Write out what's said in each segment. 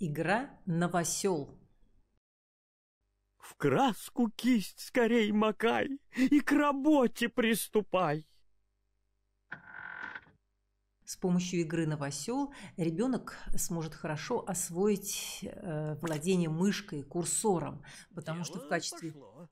Игра «Новосел». В краску кисть скорей макай и к работе приступай. С помощью игры «Новосел» ребенок сможет хорошо освоить э, владение мышкой, курсором, потому Дело что в качестве... Пошло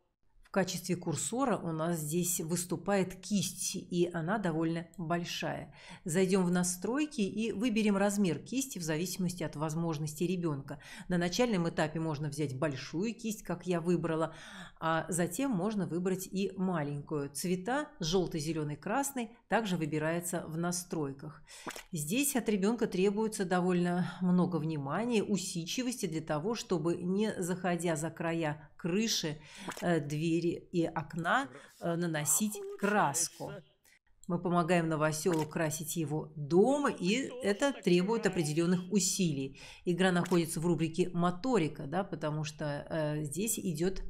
качестве курсора у нас здесь выступает кисть, и она довольно большая. Зайдем в настройки и выберем размер кисти в зависимости от возможностей ребенка. На начальном этапе можно взять большую кисть, как я выбрала, а затем можно выбрать и маленькую. Цвета желтый, зеленый, красный также выбирается в настройках. Здесь от ребенка требуется довольно много внимания, усидчивости для того, чтобы не заходя за края крыши, э, двери и окна э, наносить краску. Мы помогаем новоселу красить его дом, и это требует определенных усилий. Игра находится в рубрике «Моторика», да, потому что э, здесь идет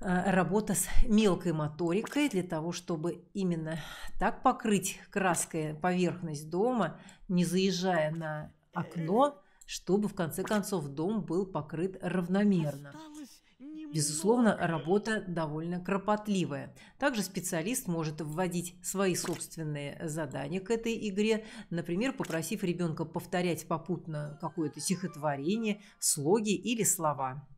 э, работа с мелкой моторикой для того, чтобы именно так покрыть краской поверхность дома, не заезжая на окно, чтобы в конце концов дом был покрыт равномерно. Безусловно, работа довольно кропотливая. Также специалист может вводить свои собственные задания к этой игре, например, попросив ребенка повторять попутно какое-то стихотворение, слоги или слова.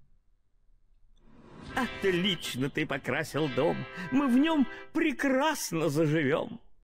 Отлично ты покрасил дом. Мы в нем прекрасно заживем.